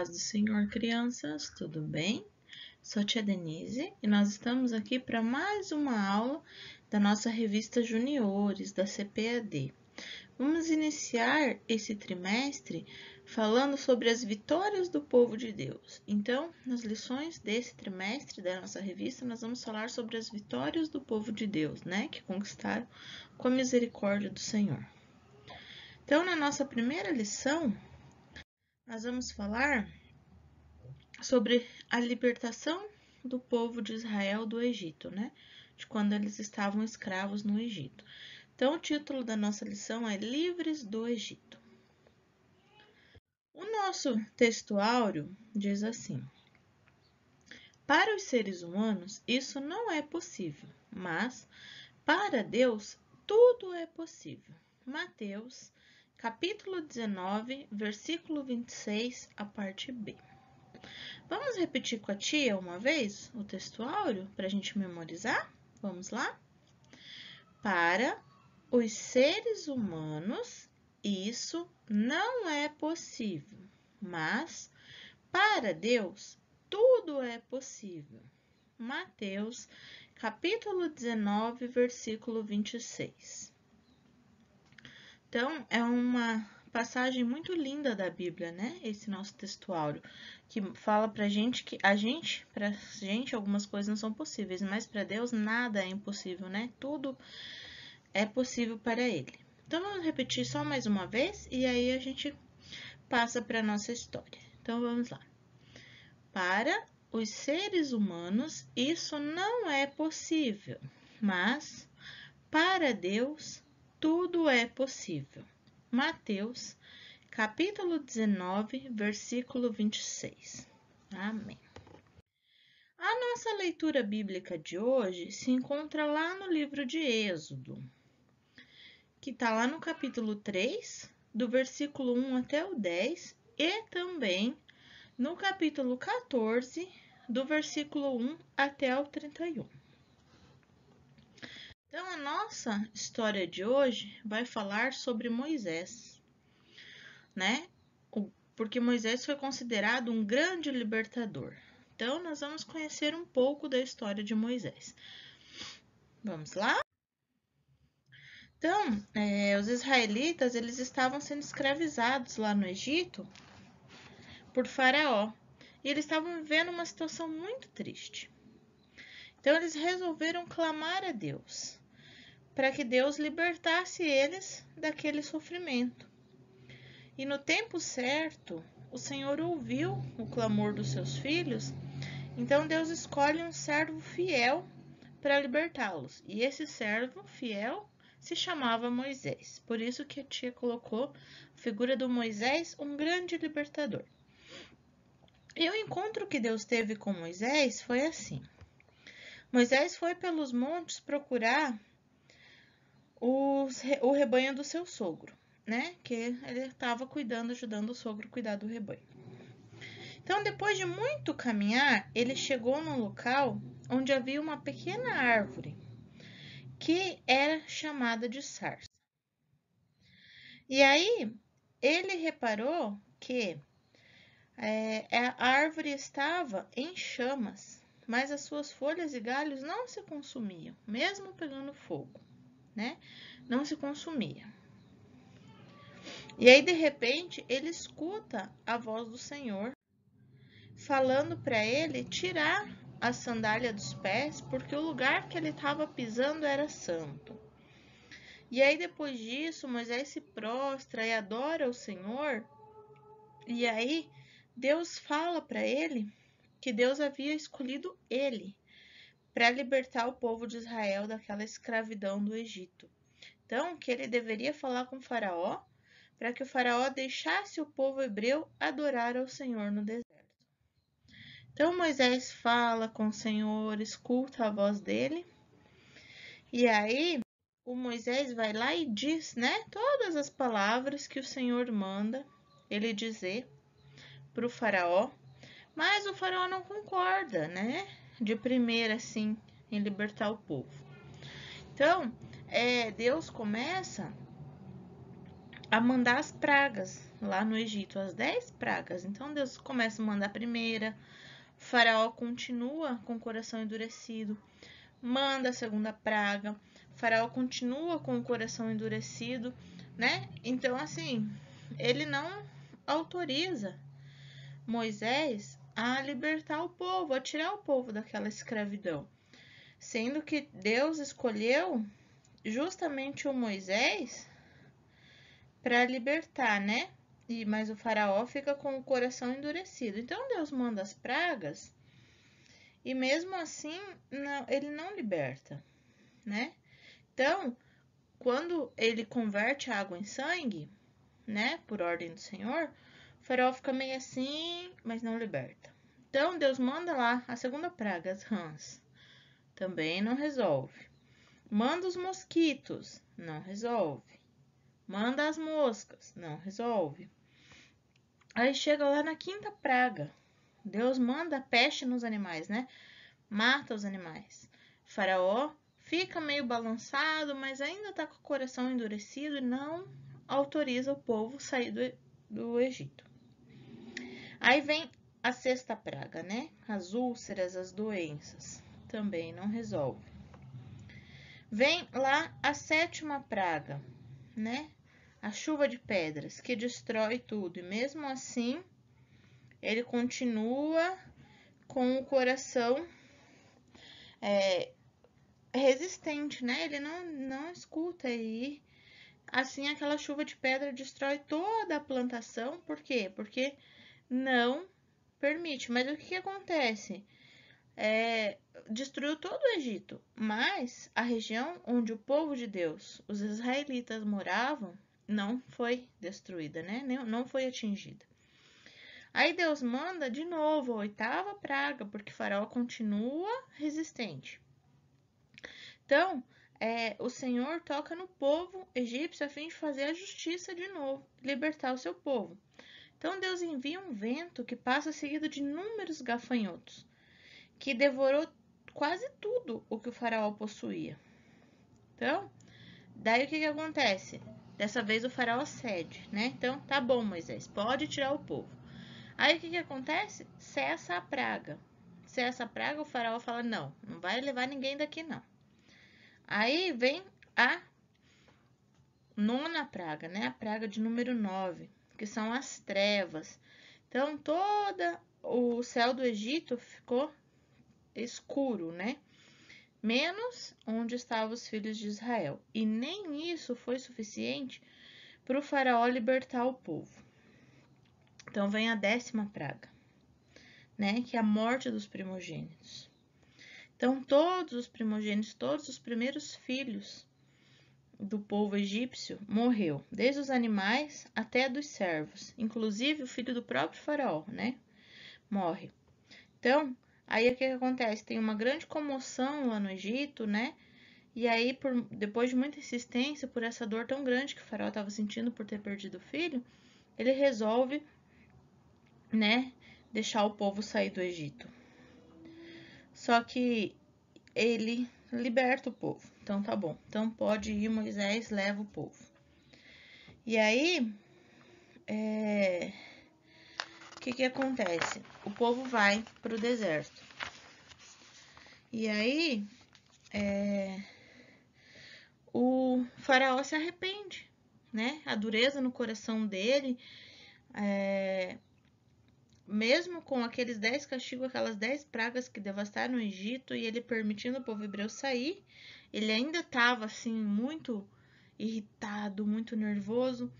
paz do Senhor, crianças, tudo bem? Sou a Tia Denise e nós estamos aqui para mais uma aula da nossa revista Juniores, da CPAD. Vamos iniciar esse trimestre falando sobre as vitórias do povo de Deus. Então, nas lições desse trimestre da nossa revista, nós vamos falar sobre as vitórias do povo de Deus, né, que conquistaram com a misericórdia do Senhor. Então, na nossa primeira lição, nós vamos falar sobre a libertação do povo de Israel do Egito, né? De quando eles estavam escravos no Egito. Então, o título da nossa lição é Livres do Egito. O nosso textuário diz assim: Para os seres humanos, isso não é possível, mas para Deus, tudo é possível. Mateus capítulo 19, versículo 26, a parte B. Vamos repetir com a tia uma vez o textuário para a gente memorizar? Vamos lá? Para os seres humanos, isso não é possível, mas para Deus tudo é possível. Mateus, capítulo 19, versículo 26. Então, é uma passagem muito linda da Bíblia, né? Esse nosso textuário, que fala pra gente que a gente, pra gente, algumas coisas não são possíveis, mas para Deus nada é impossível, né? Tudo é possível para Ele. Então, vamos repetir só mais uma vez e aí a gente passa para nossa história. Então, vamos lá. Para os seres humanos, isso não é possível, mas para Deus, tudo é possível. Mateus, capítulo 19, versículo 26. Amém. A nossa leitura bíblica de hoje se encontra lá no livro de Êxodo, que está lá no capítulo 3, do versículo 1 até o 10, e também no capítulo 14, do versículo 1 até o 31. Então, a nossa história de hoje vai falar sobre Moisés, né? Porque Moisés foi considerado um grande libertador. Então, nós vamos conhecer um pouco da história de Moisés. Vamos lá? Então, é, os israelitas eles estavam sendo escravizados lá no Egito por Faraó e eles estavam vivendo uma situação muito triste. Então, eles resolveram clamar a Deus para que Deus libertasse eles daquele sofrimento. E no tempo certo, o Senhor ouviu o clamor dos seus filhos, então Deus escolhe um servo fiel para libertá-los. E esse servo fiel se chamava Moisés. Por isso que a tia colocou a figura do Moisés, um grande libertador. E o encontro que Deus teve com Moisés foi assim. Moisés foi pelos montes procurar os, o rebanho do seu sogro, né? Que ele estava cuidando, ajudando o sogro a cuidar do rebanho. Então, depois de muito caminhar, ele chegou num local onde havia uma pequena árvore que era chamada de sarça. E aí ele reparou que é, a árvore estava em chamas, mas as suas folhas e galhos não se consumiam, mesmo pegando fogo né? Não se consumia. E aí, de repente, ele escuta a voz do Senhor falando para ele tirar a sandália dos pés, porque o lugar que ele estava pisando era santo. E aí, depois disso, Moisés se prostra e adora o Senhor. E aí, Deus fala para ele que Deus havia escolhido ele para libertar o povo de Israel daquela escravidão do Egito. Então, que ele deveria falar com Faraó para que o Faraó deixasse o povo hebreu adorar ao Senhor no deserto. Então, Moisés fala com o Senhor, escuta a voz dele. E aí, o Moisés vai lá e diz, né, todas as palavras que o Senhor manda ele dizer para o Faraó. Mas o Faraó não concorda, né? de primeira, assim, em libertar o povo. Então, é, Deus começa a mandar as pragas lá no Egito, as dez pragas. Então, Deus começa a mandar a primeira. O faraó continua com o coração endurecido, manda a segunda praga. O faraó continua com o coração endurecido, né? Então, assim, ele não autoriza Moisés a libertar o povo, a tirar o povo daquela escravidão. Sendo que Deus escolheu justamente o Moisés para libertar, né? E, mas o faraó fica com o coração endurecido. Então Deus manda as pragas e mesmo assim não, ele não liberta, né? Então, quando ele converte a água em sangue, né, por ordem do Senhor, o faraó fica meio assim, mas não liberta. Então Deus manda lá a segunda praga, as rãs. Também não resolve. Manda os mosquitos, não resolve. Manda as moscas, não resolve. Aí chega lá na quinta praga. Deus manda a peste nos animais, né? Mata os animais. O faraó fica meio balançado, mas ainda está com o coração endurecido e não autoriza o povo a sair do, do Egito. Aí vem a sexta praga, né? As úlceras, as doenças. Também não resolve. Vem lá a sétima praga, né? A chuva de pedras, que destrói tudo. E mesmo assim, ele continua com o coração é, resistente, né? Ele não, não escuta aí assim aquela chuva de pedra destrói toda a plantação. Por quê? Porque não permite. Mas o que, que acontece? É, destruiu todo o Egito, mas a região onde o povo de Deus, os israelitas, moravam, não foi destruída, né? não foi atingida. Aí Deus manda de novo a oitava praga, porque Faraó continua resistente. Então, é, o Senhor toca no povo egípcio a fim de fazer a justiça de novo, libertar o seu povo. Então Deus envia um vento que passa seguido de inúmeros gafanhotos, que devorou quase tudo o que o faraó possuía. Então, daí o que, que acontece? Dessa vez o faraó cede, né? Então, tá bom, Moisés, pode tirar o povo. Aí o que, que acontece? Cessa a praga. Cessa a praga, o faraó fala: não, não vai levar ninguém daqui, não. Aí vem a nona praga, né? A praga de número 9 que são as trevas. Então, toda o céu do Egito ficou escuro, né? Menos onde estavam os filhos de Israel. E nem isso foi suficiente para o faraó libertar o povo. Então vem a décima praga, né? Que é a morte dos primogênitos. Então, todos os primogênitos, todos os primeiros filhos do povo egípcio morreu, desde os animais até dos servos, inclusive o filho do próprio faraó, né? Morre. Então, aí o que, que acontece? Tem uma grande comoção lá no Egito, né? E aí, por, depois de muita insistência, por essa dor tão grande que o faraó estava sentindo por ter perdido o filho, ele resolve, né, deixar o povo sair do Egito. Só que ele liberta o povo. Então tá bom. Então pode ir, Moisés, leva o povo. E aí, é... o que que acontece? O povo vai para o deserto. E aí, é... o faraó se arrepende, né? A dureza no coração dele, é... mesmo com aqueles dez castigos, aquelas dez pragas que devastaram o Egito e ele permitindo o povo hebreu sair, ele ainda estava assim muito irritado, muito nervoso.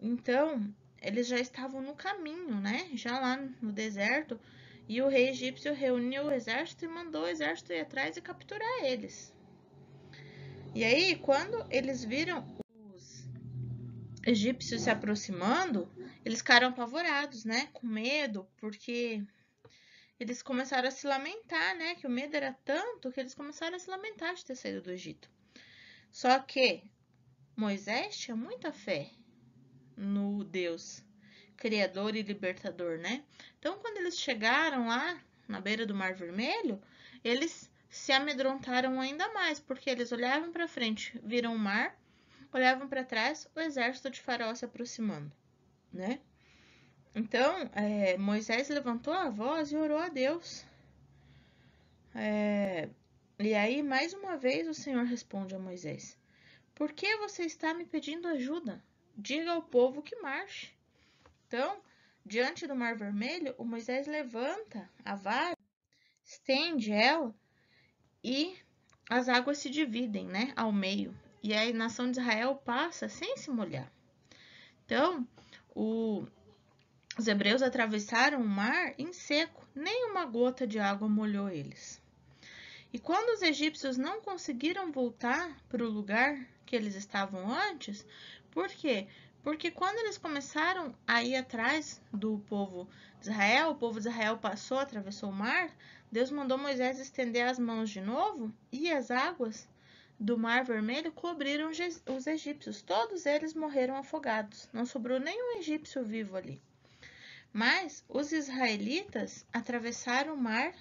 Então, eles já estavam no caminho, né? Já lá no deserto. E o rei egípcio reuniu o exército e mandou o exército ir atrás e capturar eles. E aí, quando eles viram os egípcios se aproximando, eles ficaram apavorados, né? Com medo, porque eles começaram a se lamentar, né? Que o medo era tanto que eles começaram a se lamentar de ter saído do Egito. Só que Moisés tinha muita fé no Deus criador e libertador, né? Então, quando eles chegaram lá na beira do Mar Vermelho, eles se amedrontaram ainda mais, porque eles olhavam para frente, viram o mar, olhavam para trás, o exército de Faraó se aproximando, né? Então, é, Moisés levantou a voz e orou a Deus. É, e aí, mais uma vez, o Senhor responde a Moisés: Por que você está me pedindo ajuda? Diga ao povo que marche. Então, diante do Mar Vermelho, o Moisés levanta a vara, estende ela e as águas se dividem né, ao meio. E a nação de Israel passa sem se molhar. Então, o, os hebreus atravessaram o mar em seco, nem uma gota de água molhou eles. E quando os egípcios não conseguiram voltar para o lugar que eles estavam antes, por quê? Porque quando eles começaram a ir atrás do povo de Israel, o povo de Israel passou, atravessou o mar, Deus mandou Moisés estender as mãos de novo e as águas do Mar Vermelho cobriram os egípcios. Todos eles morreram afogados, não sobrou nenhum egípcio vivo ali. Mas os israelitas atravessaram o mar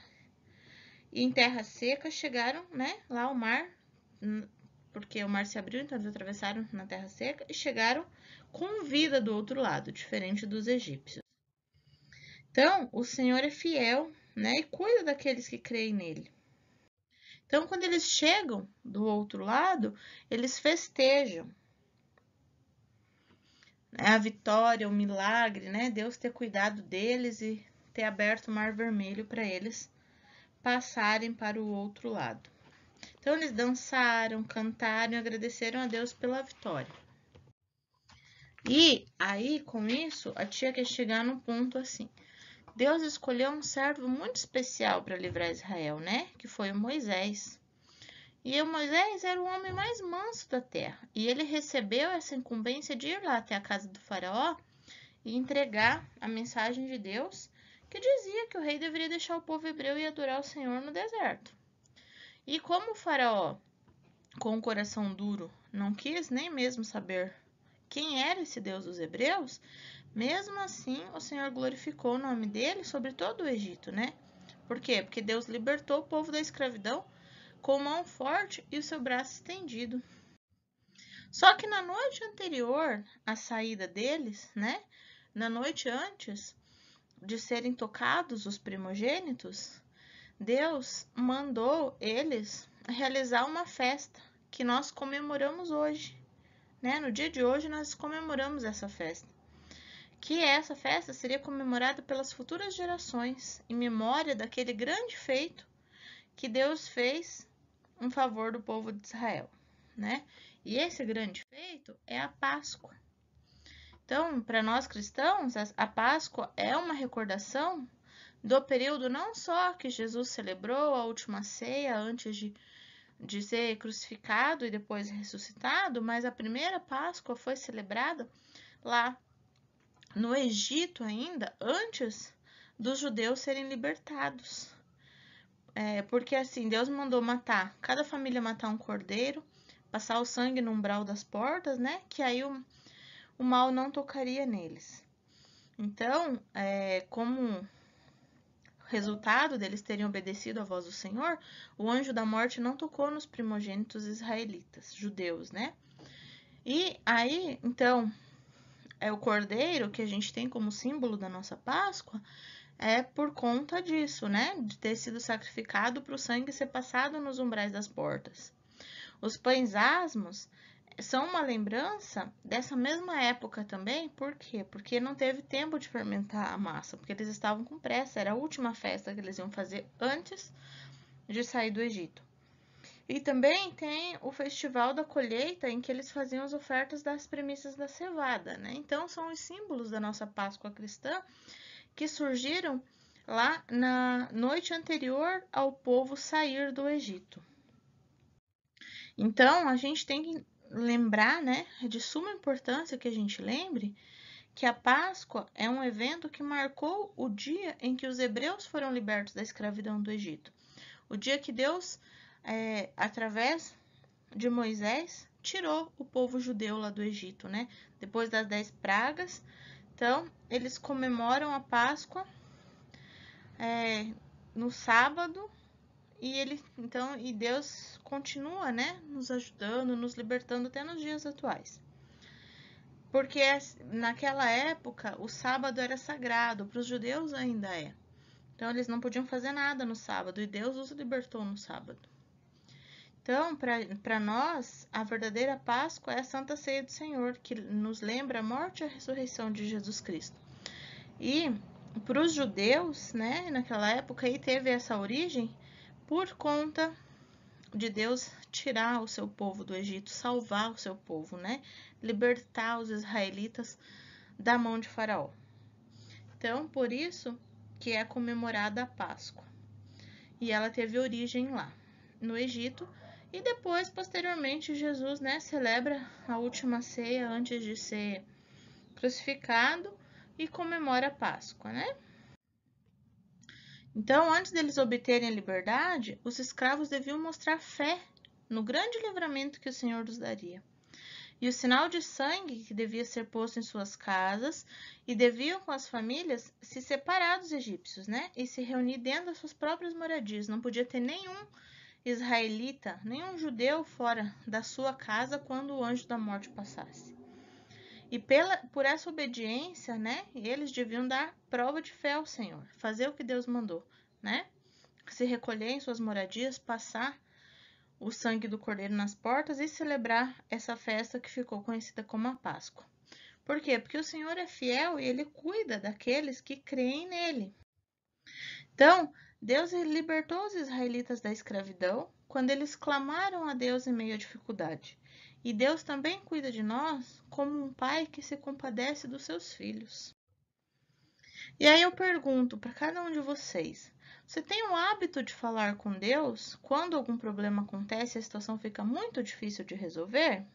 em terra seca, chegaram né, lá ao mar, porque o mar se abriu, então eles atravessaram na terra seca e chegaram com vida do outro lado, diferente dos egípcios. Então, o Senhor é fiel né, e cuida daqueles que creem nele. Então, quando eles chegam do outro lado, eles festejam, né, a vitória, o milagre, né? Deus ter cuidado deles e ter aberto o mar vermelho para eles passarem para o outro lado. Então eles dançaram, cantaram e agradeceram a Deus pela vitória. E aí, com isso, a tia quer chegar num ponto assim. Deus escolheu um servo muito especial para livrar Israel, né? Que foi o Moisés. E Moisés era o homem mais manso da terra, e ele recebeu essa incumbência de ir lá até a casa do faraó e entregar a mensagem de Deus, que dizia que o rei deveria deixar o povo hebreu e adorar o Senhor no deserto. E como o faraó, com o coração duro, não quis nem mesmo saber quem era esse Deus dos hebreus, mesmo assim o Senhor glorificou o nome dele sobre todo o Egito, né? Por quê? Porque Deus libertou o povo da escravidão com mão forte e o seu braço estendido. Só que na noite anterior à saída deles, né? Na noite antes de serem tocados os primogênitos, Deus mandou eles realizar uma festa que nós comemoramos hoje. Né? No dia de hoje nós comemoramos essa festa. Que essa festa seria comemorada pelas futuras gerações em memória daquele grande feito que Deus fez um favor do povo de Israel, né? E esse grande feito é a Páscoa. Então, para nós cristãos, a Páscoa é uma recordação do período não só que Jesus celebrou a última ceia antes de, de ser crucificado e depois ressuscitado, mas a primeira Páscoa foi celebrada lá no Egito ainda, antes dos judeus serem libertados. É, porque assim, Deus mandou matar, cada família matar um cordeiro, passar o sangue no umbral das portas, né? Que aí o, o mal não tocaria neles. Então, é, como resultado deles terem obedecido à voz do Senhor, o anjo da morte não tocou nos primogênitos israelitas, judeus, né? E aí, então, é o cordeiro que a gente tem como símbolo da nossa Páscoa, é por conta disso, né? De ter sido sacrificado para o sangue ser passado nos umbrais das portas. Os pães asmos são uma lembrança dessa mesma época também, por quê? Porque não teve tempo de fermentar a massa, porque eles estavam com pressa, era a última festa que eles iam fazer antes de sair do Egito. E também tem o festival da colheita, em que eles faziam as ofertas das premissas da cevada, né? Então são os símbolos da nossa Páscoa cristã que surgiram lá na noite anterior ao povo sair do Egito. Então, a gente tem que lembrar, né, de suma importância que a gente lembre que a Páscoa é um evento que marcou o dia em que os hebreus foram libertos da escravidão do Egito. O dia que Deus, é, através de Moisés, tirou o povo judeu lá do Egito, né? Depois das dez pragas, então, eles comemoram a Páscoa é, no sábado e ele então e Deus continua, né, nos ajudando, nos libertando até nos dias atuais. Porque é, naquela época o sábado era sagrado, para os judeus ainda é. Então eles não podiam fazer nada no sábado e Deus os libertou no sábado. Então, para nós, a verdadeira Páscoa é a Santa Ceia do Senhor, que nos lembra a morte e a ressurreição de Jesus Cristo. E para os judeus, né, naquela época aí teve essa origem por conta de Deus tirar o seu povo do Egito, salvar o seu povo, né? Libertar os israelitas da mão de Faraó. Então, por isso que é comemorada a Páscoa. E ela teve origem lá, no Egito, e depois, posteriormente, Jesus né, celebra a última ceia antes de ser crucificado e comemora a Páscoa, né? Então, antes deles obterem a liberdade, os escravos deviam mostrar fé no grande livramento que o Senhor os daria. E o sinal de sangue que devia ser posto em suas casas e deviam com as famílias se separar dos egípcios, né? E se reunir dentro das suas próprias moradias. Não podia ter nenhum israelita, nenhum judeu fora da sua casa quando o anjo da morte passasse. E pela, por essa obediência, né, eles deviam dar prova de fé ao Senhor, fazer o que Deus mandou, né? Se recolher em suas moradias, passar o sangue do cordeiro nas portas e celebrar essa festa que ficou conhecida como a Páscoa. Por quê? Porque o Senhor é fiel e ele cuida daqueles que creem nele. Então, Deus libertou os israelitas da escravidão quando eles clamaram a Deus em meio à dificuldade. E Deus também cuida de nós como um pai que se compadece dos seus filhos. E aí eu pergunto para cada um de vocês: você tem o hábito de falar com Deus quando algum problema acontece e a situação fica muito difícil de resolver?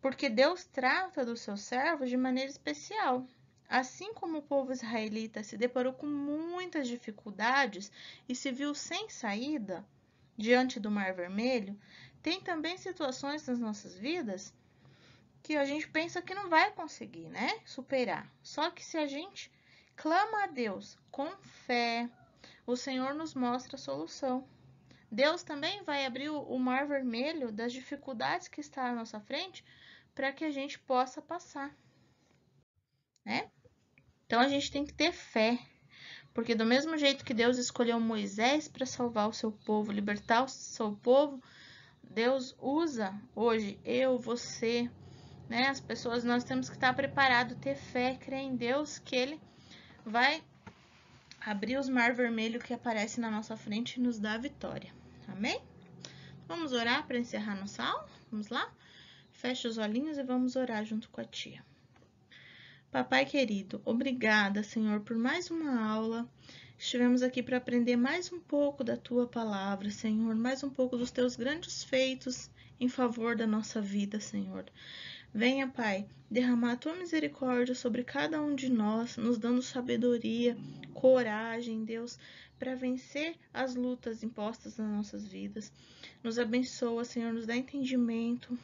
Porque Deus trata dos seus servos de maneira especial. Assim como o povo israelita se deparou com muitas dificuldades e se viu sem saída diante do Mar Vermelho, tem também situações nas nossas vidas que a gente pensa que não vai conseguir, né? Superar. Só que se a gente clama a Deus com fé, o Senhor nos mostra a solução. Deus também vai abrir o mar vermelho das dificuldades que está à nossa frente para que a gente possa passar. Né? Então a gente tem que ter fé, porque do mesmo jeito que Deus escolheu Moisés para salvar o seu povo, libertar o seu povo, Deus usa hoje eu, você, né? As pessoas nós temos que estar preparados, ter fé, crer em Deus que ele vai abrir os mar vermelho que aparece na nossa frente e nos dá a vitória. Amém? Vamos orar para encerrar nossa aula? Vamos lá? fecha os olhinhos e vamos orar junto com a tia. Papai querido, obrigada, Senhor, por mais uma aula. Estivemos aqui para aprender mais um pouco da tua palavra, Senhor, mais um pouco dos teus grandes feitos em favor da nossa vida, Senhor. Venha, Pai, derramar a tua misericórdia sobre cada um de nós, nos dando sabedoria, coragem, Deus, para vencer as lutas impostas nas nossas vidas. Nos abençoa, Senhor, nos dá entendimento,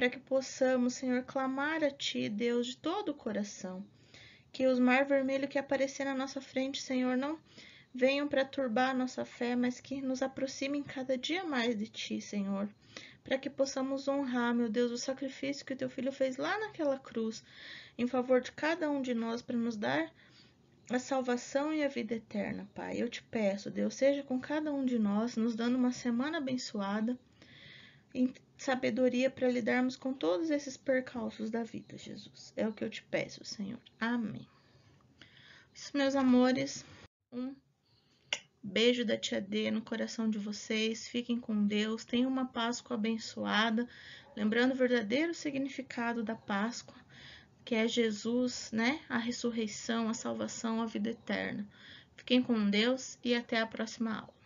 para que possamos, Senhor, clamar a Ti, Deus, de todo o coração. Que os mar vermelho que aparecer na nossa frente, Senhor, não venham para turbar a nossa fé, mas que nos aproximem cada dia mais de Ti, Senhor, para que possamos honrar, meu Deus, o sacrifício que o Teu Filho fez lá naquela cruz, em favor de cada um de nós, para nos dar a salvação e a vida eterna, Pai. Eu te peço, Deus, seja com cada um de nós, nos dando uma semana abençoada, sabedoria para lidarmos com todos esses percalços da vida, Jesus. É o que eu te peço, Senhor. Amém. Isso, meus amores, um beijo da tia D no coração de vocês. Fiquem com Deus. Tenham uma Páscoa abençoada, lembrando o verdadeiro significado da Páscoa, que é Jesus, né? A ressurreição, a salvação, a vida eterna. Fiquem com Deus e até a próxima aula.